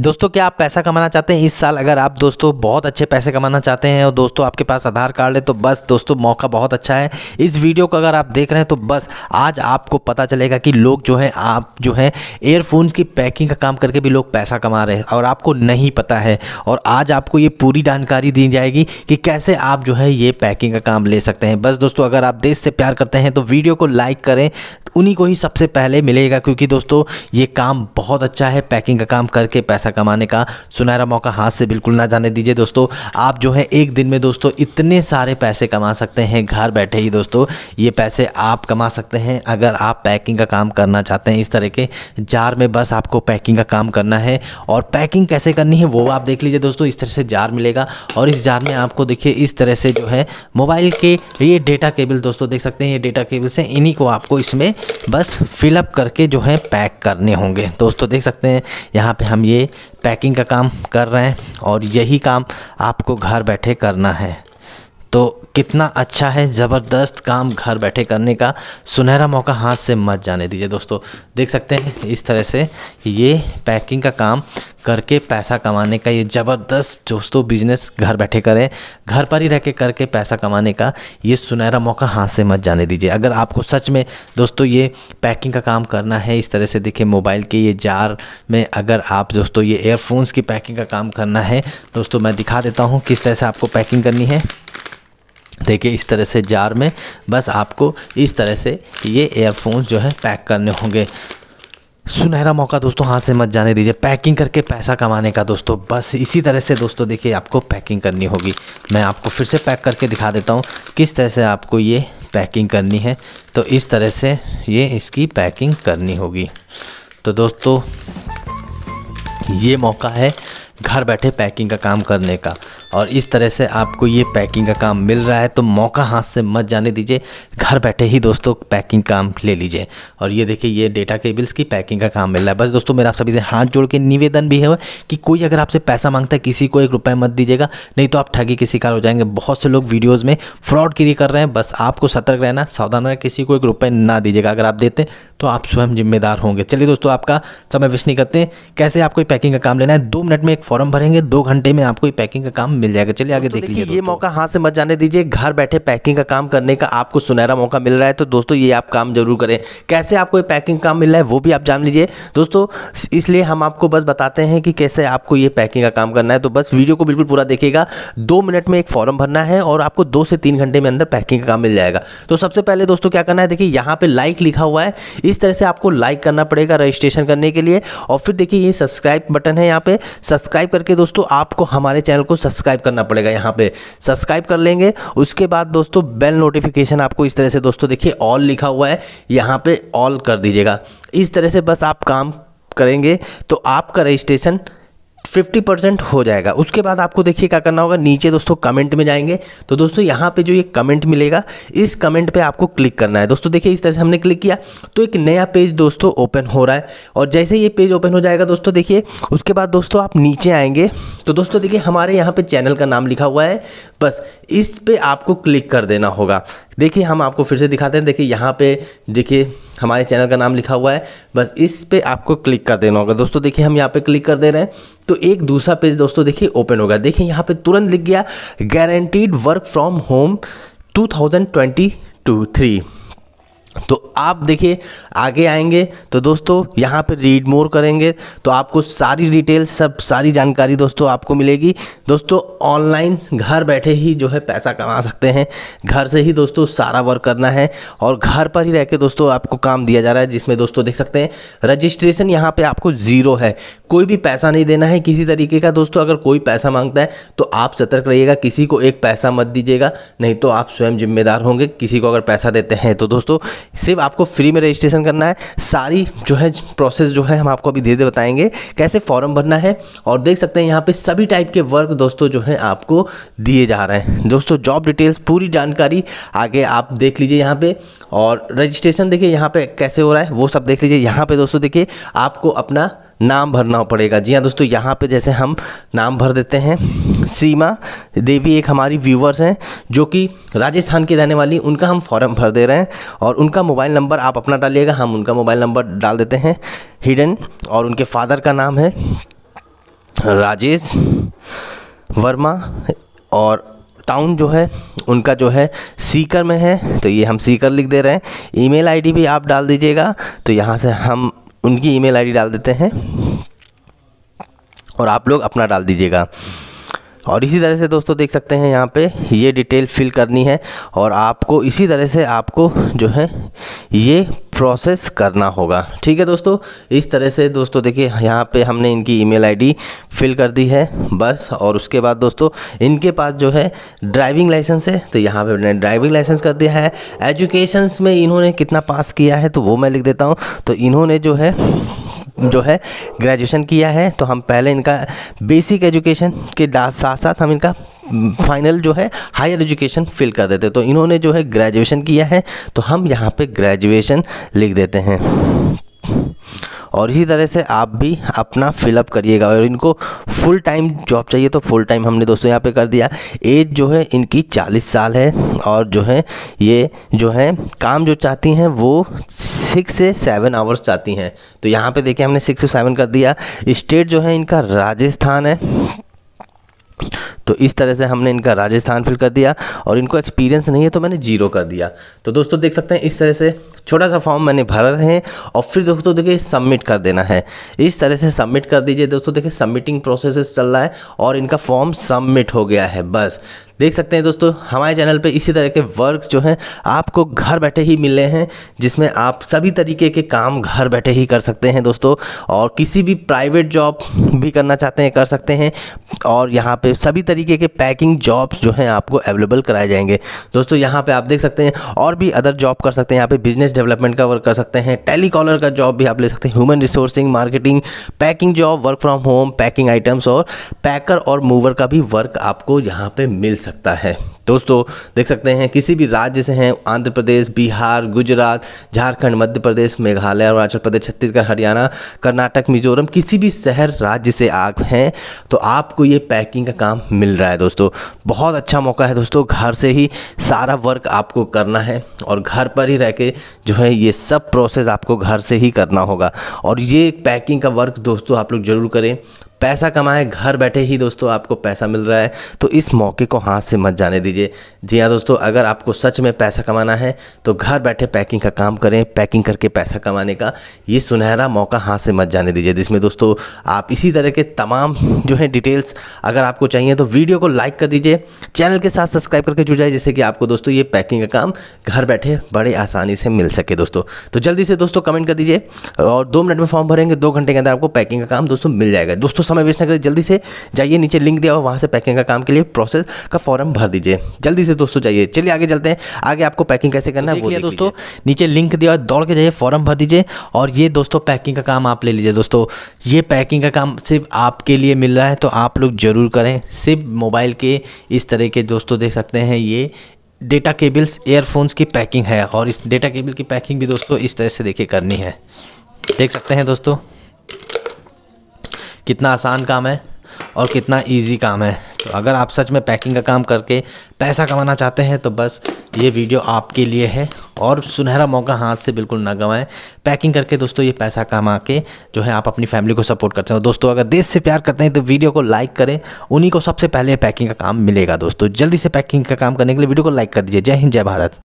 दोस्तों क्या आप पैसा कमाना चाहते हैं इस साल अगर आप दोस्तों बहुत अच्छे पैसे कमाना चाहते हैं और दोस्तों आपके पास आधार कार्ड है तो बस दोस्तों मौका बहुत अच्छा है इस वीडियो को अगर आप देख रहे हैं तो बस आज आपको पता चलेगा कि लोग जो हैं आप जो हैं एयरफोन्स की पैकिंग का काम करके भी लोग पैसा कमा रहे हैं और आपको नहीं पता है और आज आपको ये पूरी जानकारी दी जाएगी कि कैसे आप जो है ये पैकिंग का काम ले सकते हैं बस दोस्तों अगर आप देश से प्यार करते हैं तो वीडियो को लाइक करें उन्हीं को ही सबसे पहले मिलेगा क्योंकि दोस्तों ये काम बहुत अच्छा है पैकिंग का काम करके पैसा पैसा कमाने का सुनहरा मौका हाथ से बिल्कुल ना जाने दीजिए दोस्तों आप जो है एक दिन में दोस्तों इतने सारे पैसे कमा सकते हैं घर बैठे ही दोस्तों ये पैसे आप कमा सकते हैं अगर आप पैकिंग का काम करना चाहते हैं इस तरह के जार में बस आपको पैकिंग का काम करना है और पैकिंग कैसे करनी है वो आप देख लीजिए दोस्तों इस तरह से जार मिलेगा और इस जार में आपको देखिए इस तरह से जो है मोबाइल के ये डेटा केबल दोस्तों देख सकते हैं ये डेटा केबल से इन्हीं को आपको इसमें बस फिलअप करके जो है पैक करने होंगे दोस्तों देख सकते हैं यहाँ पे हम ये पैकिंग का काम कर रहे हैं और यही काम आपको घर बैठे करना है तो कितना अच्छा है ज़बरदस्त काम घर बैठे करने का सुनहरा मौका हाथ से मत जाने दीजिए दोस्तों देख सकते हैं इस तरह से ये पैकिंग का काम करके पैसा कमाने का ये ज़बरदस्त दोस्तों बिजनेस घर बैठे करें घर पर ही रह के करके पैसा कमाने का ये सुनहरा मौका हाथ से मत जाने दीजिए अगर आपको सच में दोस्तों ये पैकिंग का काम करना है इस तरह से देखिए मोबाइल के ये जार में अगर आप दोस्तों ये एयरफोन्स की पैकिंग का काम करना है दोस्तों मैं दिखा देता हूँ किस तरह से आपको पैकिंग करनी है देखिए इस तरह से जार में बस आपको इस तरह से ये एयरफोन्स जो है पैक करने होंगे सुनहरा मौका दोस्तों हाथ से मत जाने दीजिए पैकिंग करके पैसा कमाने का दोस्तों बस इसी तरह से दोस्तों देखिए आपको पैकिंग करनी होगी मैं आपको फिर से पैक करके दिखा देता हूँ किस तरह से आपको ये पैकिंग करनी है तो इस तरह से ये इसकी पैकिंग करनी होगी तो दोस्तों ये मौका है घर बैठे पैकिंग का काम करने का और इस तरह से आपको ये पैकिंग का काम मिल रहा है तो मौका हाथ से मत जाने दीजिए घर बैठे ही दोस्तों पैकिंग काम ले लीजिए और ये देखिए ये डेटा केबल्स की पैकिंग का काम मिल रहा है बस दोस्तों मेरा आप सभी से हाथ जोड़ के निवेदन भी है कि कोई अगर आपसे पैसा मांगता है किसी को एक रुपये मत दीजिएगा नहीं तो आप ठगी किसी शिकार हो जाएंगे बहुत से लोग वीडियोज़ में फ्रॉड के लिए कर रहे हैं बस आपको सतर्क रहना सावधान रहना किसी को एक रुपये ना दीजिएगा अगर आप देते तो आप स्वयं जिम्मेदार होंगे चलिए दोस्तों आपका समय वेस्ट नहीं करते कैसे आपको पैकिंग का काम लेना है दो मिनट में एक फॉर्म भरेंगे दो घंटे में आपको पैकिंग का काम मिल जाएगा चलिए आगे तो देख लीजिए ये मौका हाथ से मत जाने दीजिए घर बैठे पैकिंग का काम करने का आपको सुनहरा मौका मिल रहा है तो दोस्तों ये आप काम जरूर करें कैसे आपको ये पैकिंग काम मिल रहा है वो भी आप जान लीजिए दोस्तों इसलिए हम आपको बस बताते हैं कि कैसे आपको ये पैकिंग का काम करना है तो बस वीडियो को बिल्कुल पूरा देखिएगा दो मिनट में एक फॉर्म भरना है और आपको दो से तीन घंटे में अंदर पैकिंग का काम मिल जाएगा तो सबसे पहले दोस्तों क्या करना है देखिए यहाँ पे लाइक लिखा हुआ है इस तरह से आपको लाइक करना पड़ेगा रजिस्ट्रेशन करने के लिए और फिर देखिए ये सब्सक्राइब बटन है यहाँ पे सब्सक्राइब करके दोस्तों आपको हमारे चैनल को सब्सक्राइब सब्सक्राइब करना पड़ेगा यहाँ पे सब्सक्राइब कर लेंगे उसके बाद दोस्तों बेल नोटिफिकेशन आपको इस तरह से दोस्तों देखिए ऑल लिखा हुआ है यहाँ पे ऑल कर दीजिएगा इस तरह से बस आप काम करेंगे तो आपका रजिस्ट्रेशन फिफ्टी परसेंट हो जाएगा उसके बाद आपको देखिए क्या करना होगा नीचे दोस्तों कमेंट में जाएंगे तो दोस्तों यहाँ पे जो ये कमेंट मिलेगा इस कमेंट पे आपको क्लिक करना है दोस्तों देखिए इस तरह से हमने क्लिक किया तो एक नया पेज दोस्तों ओपन हो रहा है और जैसे ये पेज ओपन हो जाएगा दोस्तों देखिए उसके बाद दोस्तों आप नीचे आएंगे तो दोस्तों देखिए हमारे यहाँ पर चैनल का नाम लिखा हुआ है बस इस पर आपको क्लिक कर देना होगा देखिए हम आपको फिर से दिखाते हैं देखिए यहाँ पे देखिए हमारे चैनल का नाम लिखा हुआ है बस इस पे आपको क्लिक कर देना होगा दोस्तों देखिए हम यहाँ पे क्लिक कर दे रहे हैं तो एक दूसरा पेज दोस्तों देखिए ओपन होगा देखिए यहाँ पे तुरंत लिख गया guaranteed work from home two three तो आप देखिए आगे आएंगे तो दोस्तों यहाँ पर रीड मोर करेंगे तो आपको सारी डिटेल सब सारी जानकारी दोस्तों आपको मिलेगी दोस्तों ऑनलाइन घर बैठे ही जो है पैसा कमा सकते हैं घर से ही दोस्तों सारा वर्क करना है और घर पर ही रह के दोस्तों आपको काम दिया जा रहा है जिसमें दोस्तों देख सकते हैं रजिस्ट्रेशन यहाँ पर आपको ज़ीरो है कोई भी पैसा नहीं देना है किसी तरीके का दोस्तों अगर कोई पैसा मांगता है तो आप सतर्क रहिएगा किसी को एक पैसा मत दीजिएगा नहीं तो आप स्वयं जिम्मेदार होंगे किसी को अगर पैसा देते हैं तो दोस्तों सिर्फ आपको फ्री में रजिस्ट्रेशन करना है सारी जो है प्रोसेस जो है हम आपको अभी धीरे धीरे बताएंगे कैसे फॉर्म भरना है और देख सकते हैं यहाँ पे सभी टाइप के वर्क दोस्तों जो है आपको दिए जा रहे हैं दोस्तों जॉब डिटेल्स पूरी जानकारी आगे आप देख लीजिए यहाँ पर और रजिस्ट्रेशन देखिए यहाँ पर कैसे हो रहा है वो सब देख लीजिए यहाँ पर दोस्तों देखिए आपको अपना नाम भरना पड़ेगा जी हाँ दोस्तों यहाँ पे जैसे हम नाम भर देते हैं सीमा देवी एक हमारी व्यूवर्स हैं जो कि राजस्थान की रहने वाली उनका हम फॉर्म भर दे रहे हैं और उनका मोबाइल नंबर आप अपना डालिएगा हम उनका मोबाइल नंबर डाल देते हैं हिडन और उनके फादर का नाम है राजेश वर्मा और टाउन जो है उनका जो है सीकर में है तो ये हम सीकर लिख दे रहे हैं ईमेल आईडी भी आप डाल दीजिएगा तो यहाँ से हम उनकी ईमेल आईडी डाल देते हैं और आप लोग अपना डाल दीजिएगा और इसी तरह से दोस्तों देख सकते हैं यहाँ पे ये डिटेल फिल करनी है और आपको इसी तरह से आपको जो है ये प्रोसेस करना होगा ठीक है दोस्तों इस तरह से दोस्तों देखिए यहाँ पे हमने इनकी ईमेल आईडी फिल कर दी है बस और उसके बाद दोस्तों इनके पास जो है ड्राइविंग लाइसेंस है तो यहाँ पे मैंने ड्राइविंग लाइसेंस कर दिया है एजुकेशंस में इन्होंने कितना पास किया है तो वो मैं लिख देता हूँ तो इन्होंने जो है जो है ग्रेजुएशन किया है तो हम पहले इनका बेसिक एजुकेशन के साथ साथ हम इनका फाइनल जो है हायर एजुकेशन फिल कर देते तो इन्होंने जो है ग्रेजुएशन किया है तो हम यहाँ पे ग्रेजुएशन लिख देते हैं और इसी तरह से आप भी अपना फिलअप करिएगा और इनको फुल टाइम जॉब चाहिए तो फुल टाइम हमने दोस्तों यहाँ पे कर दिया एज जो है इनकी चालीस साल है और जो है ये जो है काम जो चाहती हैं वो सिक्स से सेवन आवर्स चाहती हैं तो यहाँ पे देखिए हमने सिक्स से सेवन कर दिया स्टेट जो है इनका राजस्थान है तो इस तरह से हमने इनका राजस्थान फिल कर दिया और इनको एक्सपीरियंस नहीं है तो मैंने जीरो कर दिया तो दोस्तों देख सकते हैं इस तरह से छोटा सा फॉर्म मैंने भरा हैं और फिर दोस्तों देखिए सबमिट कर देना है इस तरह से सबमिट कर दीजिए दोस्तों देखिए सबमिटिंग प्रोसेस चल रहा है और इनका फॉर्म सबमिट हो गया है बस देख सकते हैं दोस्तों हमारे चैनल पे इसी तरह के वर्क जो हैं आपको घर बैठे ही रहे हैं जिसमें आप सभी तरीके के काम घर बैठे ही कर सकते हैं दोस्तों और किसी भी प्राइवेट जॉब भी करना चाहते हैं कर सकते हैं और यहाँ पे सभी तरीके के पैकिंग जॉब्स जो हैं आपको अवेलेबल कराए जाएंगे दोस्तों यहाँ पर आप देख सकते हैं और भी अदर जॉब कर सकते हैं यहाँ पर बिजनेस डेवलपमेंट का वर्क कर सकते हैं टेलीकॉलर का जॉब भी आप ले सकते हैं human resourcing marketing packing job work from home packing items और पैकर और मूवर का भी वर्क आपको यहाँ पर मिल सकता है दोस्तों देख सकते हैं किसी भी राज्य से हैं आंध्र प्रदेश बिहार गुजरात झारखंड मध्य प्रदेश मेघालय अरुणाचल प्रदेश छत्तीसगढ़ हरियाणा कर्नाटक मिजोरम किसी भी शहर राज्य से आप हैं तो आपको ये पैकिंग का काम मिल रहा है दोस्तों बहुत अच्छा मौका है दोस्तों घर से ही सारा वर्क आपको करना है और घर पर ही रह के जो है ये सब प्रोसेस आपको घर से ही करना होगा और ये पैकिंग का वर्क दोस्तों आप लोग ज़रूर करें पैसा कमाएं घर बैठे ही दोस्तों आपको पैसा मिल रहा है तो इस मौके को हाथ से मत जाने दीजिए लीजिए जी हाँ दोस्तों अगर आपको सच में पैसा कमाना है तो घर बैठे पैकिंग का काम करें पैकिंग करके पैसा कमाने का ये सुनहरा मौका हाथ से मत जाने दीजिए जिसमें दोस्तों आप इसी तरह के तमाम जो है डिटेल्स अगर आपको चाहिए तो वीडियो को लाइक कर दीजिए चैनल के साथ सब्सक्राइब करके जुड़ जाए जैसे कि आपको दोस्तों ये पैकिंग का काम घर बैठे बड़े आसानी से मिल सके दोस्तों तो जल्दी से दोस्तों कमेंट कर दीजिए और दो मिनट में फॉर्म भरेंगे दो घंटे के अंदर आपको पैकिंग का काम दोस्तों मिल जाएगा दोस्तों समय वेस्ट न करें जल्दी से जाइए नीचे लिंक दिया और वहाँ से पैकिंग का काम के लिए प्रोसेस का फॉर्म भर दीजिए जल्दी से दोस्तों जाइए चलिए आगे चलते हैं आगे आपको पैकिंग कैसे करना है तो वो दोस्तों नीचे लिंक दिया है दौड़ के जाइए फॉर्म भर दीजिए और ये दोस्तों पैकिंग का काम आप ले लीजिए दोस्तों ये पैकिंग का काम सिर्फ आपके लिए मिल रहा है तो आप लोग ज़रूर करें सिर्फ मोबाइल के इस तरह के दोस्तों देख सकते हैं ये डेटा केबल्स एयरफोन्स की पैकिंग है और इस डेटा केबल की पैकिंग भी दोस्तों इस तरह से देखिए करनी है देख सकते हैं दोस्तों कितना आसान काम है और कितना इजी काम है तो अगर आप सच में पैकिंग का काम करके पैसा कमाना चाहते हैं तो बस ये वीडियो आपके लिए है और सुनहरा मौका हाथ से बिल्कुल ना गंवाएं पैकिंग करके दोस्तों ये पैसा कमा के जो है आप अपनी फैमिली को सपोर्ट करते हैं दोस्तों अगर देश से प्यार करते हैं तो वीडियो को लाइक करें उन्हीं को सबसे पहले पैकिंग का काम मिलेगा दोस्तों जल्दी से पैकिंग का काम करने के लिए वीडियो को लाइक कर दीजिए जय हिंद जय भारत